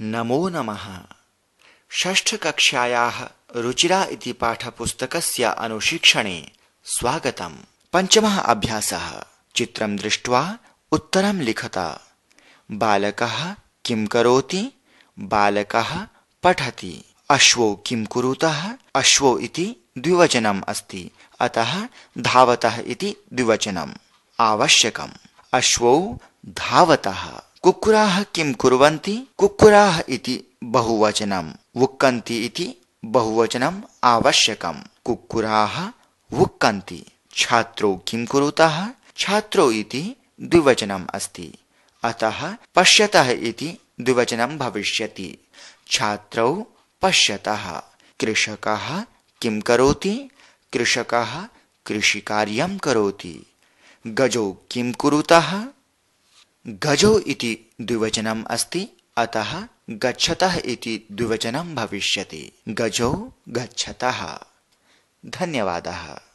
नमो नमः षष्ठकक्षायाः रुचिरा इति पाठपुस्तकस्य अनुशिक्षणे स्वागत पंचम अभ्यास चित्र दृष्ट्वा उत्तर लिखत बालक किं कौती बालक पठति अश्वौ किं कुरुतः अश्वौ इति द्विवचनम् अस्ति अतः धावतः इति द्विवचनम् आवश्यकम् अश्वौ धावतः कुकुरा किम कुर्वन्ति कुकुरा इति बहुवचनं वुक्कन्ति इति बहुवचनम आवश्यकम कुकुरा वुक्कन्ति छात्रो किम कुरुतः छात्रो इति द्विवचनम अस्ति अतः पश्यतः इति द्विवचनम भविष्यति छात्रौ पश्यतः कृषकः किम करोति कृषकः कार्यम करोति गजो किम कुरुतः गजो इति द्विवचनम अस्ति अतः गच्छतः इति द्विवचनम भविष्यति गजो गच्छतः धन्यवादः